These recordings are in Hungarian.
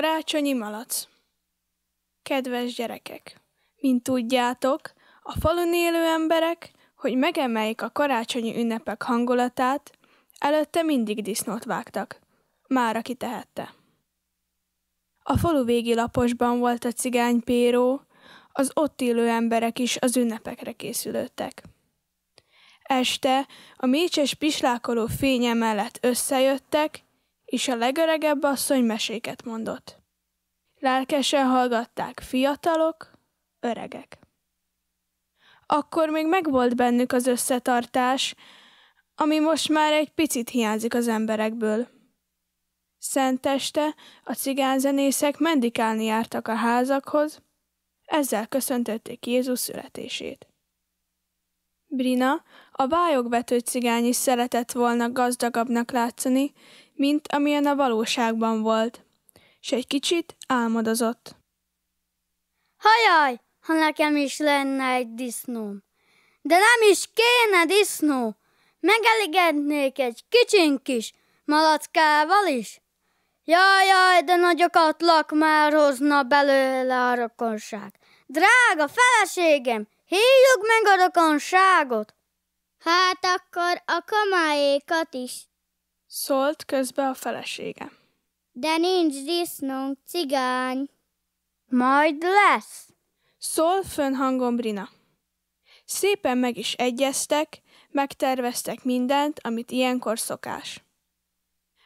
Karácsonyi malac Kedves gyerekek! Mint tudjátok, a falun élő emberek, hogy megemeljék a karácsonyi ünnepek hangulatát, előtte mindig disznót vágtak. Már aki tehette. A falu végi laposban volt a cigány Péró, az ott élő emberek is az ünnepekre készülődtek. Este a mécses pislákoló fénye mellett összejöttek, és a legöregebb asszony meséket mondott. Lelkesen hallgatták fiatalok, öregek. Akkor még megvolt bennük az összetartás, ami most már egy picit hiányzik az emberekből. Szenteste a cigánzenészek mendikálni jártak a házakhoz, ezzel köszöntötték Jézus születését. Brina, a bájok cigány is szeretett volna gazdagabbnak látszani, mint amilyen a valóságban volt, és egy kicsit álmodozott. Hajaj, ha nekem is lenne egy disznóm. De nem is kéne disznó, megelégednék egy kicsin kis malackával is. Jaj, jaj, de nagyokat lakmározna belőle a rokonság. Drága feleségem, Hívjuk meg a rokonságot! Hát akkor a kamáékat is. Szólt közbe a felesége. De nincs disznónk, cigány. Majd lesz. Szól fönhangon Brina. Szépen meg is egyeztek, megterveztek mindent, amit ilyenkor szokás.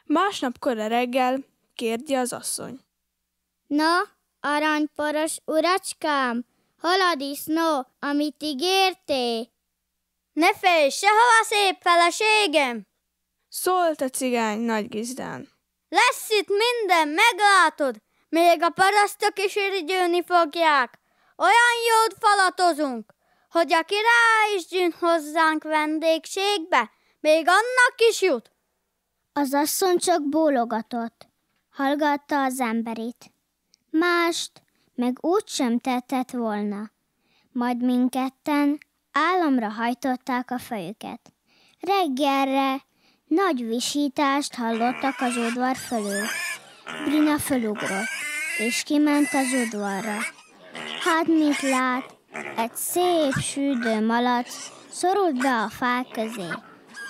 Másnap kora reggel kérdi az asszony. Na, aranyporos uracskám, hol a disznó, amit ígérté? Ne félj sehova, szép feleségem! Szólt a cigány nagy gizdán. Lesz itt minden, meglátod, még a parasztok is irigyőni fogják. Olyan jót falatozunk, hogy a király is gyűn hozzánk vendégségbe, még annak is jut. Az asszony csak bólogatott, hallgatta az emberit. Mást meg úgy sem tettett volna. Majd mindketten államra hajtották a fejüket. Reggelre nagy visítást hallottak az udvar fölül. Brina fölugrott, és kiment az udvarra. Hát mit lát? Egy szép sűdő malac szorult be a fák közé.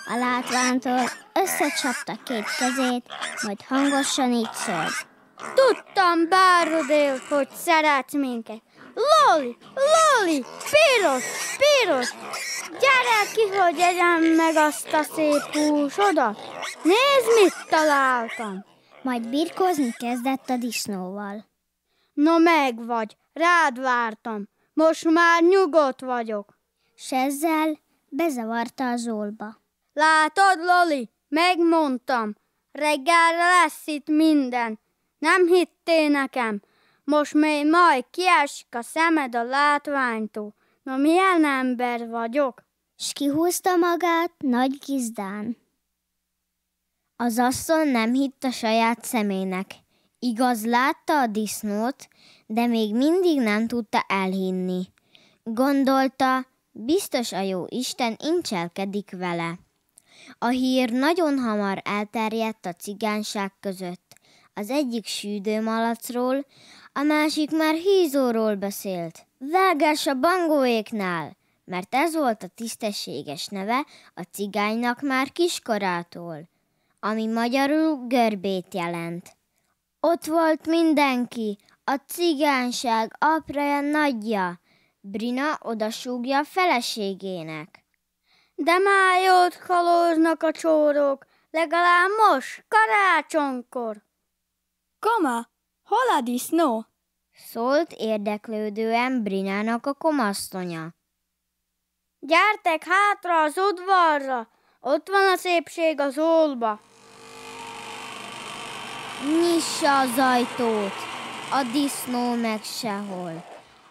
A látvántól összecsapta két kezét, majd hangosan így szólt. Tudtam bárodél, hogy szeret minket. Loli, Loli, piros, piros, gyere ki, hogy egyem meg azt a szép húsodat. Nézd, mit találtam. Majd birkózni kezdett a disznóval. No meg vagy, rád vártam, most már nyugodt vagyok. S ezzel bezavarta az olba. Látod, Loli, megmondtam, reggelre lesz itt minden, nem hittél nekem? Most még majd kiesik a szemed a látványtól. Na milyen ember vagyok? S kihúzta magát nagy gizdán. Az asszony nem hitt a saját szemének. Igaz, látta a disznót, de még mindig nem tudta elhinni. Gondolta, biztos a jó Isten incselkedik vele. A hír nagyon hamar elterjedt a cigánság között. Az egyik sűdőmalacról, a másik már hízóról beszélt. Vágás a bangóéknál, mert ez volt a tisztességes neve a cigánynak már kiskorától, ami magyarul görbét jelent. Ott volt mindenki, a cigányság apraja nagyja, Brina odasúgja feleségének. De májót kalóznak a csórok, legalább most, karácsonkor. Koma, hol a disznó? Szólt érdeklődően Brinának a komasztonya. Gyertek hátra az udvarra, ott van a szépség az ólba. Nyissa az ajtót, a disznó meg sehol.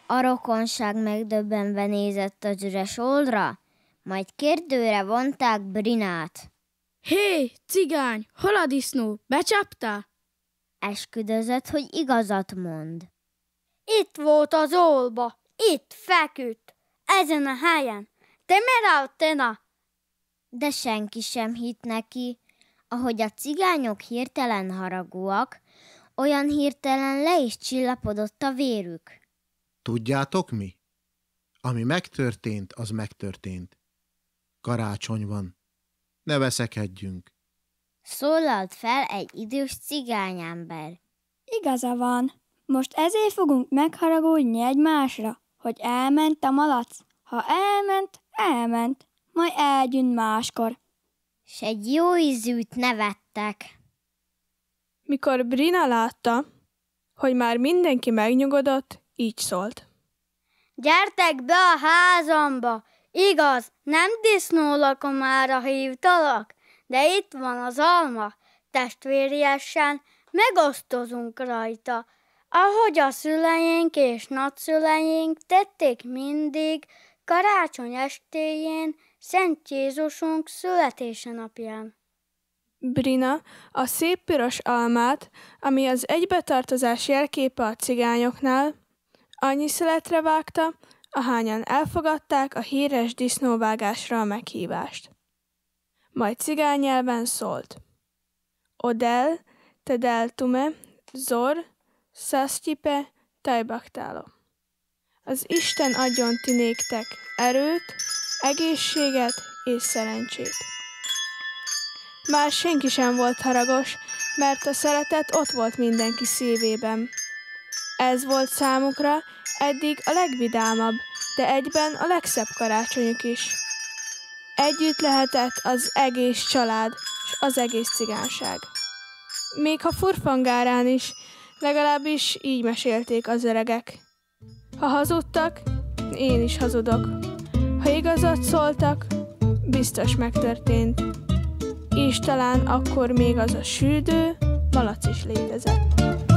A rokonság megdöbbenve nézett az üres oldra, majd kérdőre vonták Brinát. Hé, cigány, hol a disznó? Becsapta? esküdözött, hogy igazat mond. Itt volt az olba, itt feküdt, ezen a helyen. Te meráltena? De senki sem hitt neki. Ahogy a cigányok hirtelen haragúak, olyan hirtelen le is csillapodott a vérük. Tudjátok mi? Ami megtörtént, az megtörtént. Karácsony van. Ne veszekedjünk. Szólalt fel egy idős cigányember. Igaza van. Most ezért fogunk megharagudni egymásra, hogy elment a malac. Ha elment, elment. Majd eljön máskor. S egy jó ízűt nevettek. Mikor Brina látta, hogy már mindenki megnyugodott, így szólt. Gyertek be a házamba! Igaz, nem disznólakomára hívtalak, de itt van az alma, testvériesen megosztozunk rajta, ahogy a szüleink és nagyszüleink tették mindig karácsony estéjén, Szent Jézusunk napján. Brina a szép piros almát, ami az egybetartozás jelképe a cigányoknál, annyi szeletre vágta, ahányan elfogadták a híres disznóvágásra a meghívást majd cigány nyelven szólt. Odel, deltume, zor, szasztipe, tajbaktálo. Az Isten adjon ti néktek erőt, egészséget és szerencsét. Már senki sem volt haragos, mert a szeretet ott volt mindenki szívében. Ez volt számukra eddig a legvidámabb, de egyben a legszebb karácsonyuk is. Együtt lehetett az egész család, és az egész cigánság. Még ha furfangárán is, legalábbis így mesélték az öregek. Ha hazudtak, én is hazudok. Ha igazat szóltak, biztos megtörtént. És talán akkor még az a sűdő malac is létezett.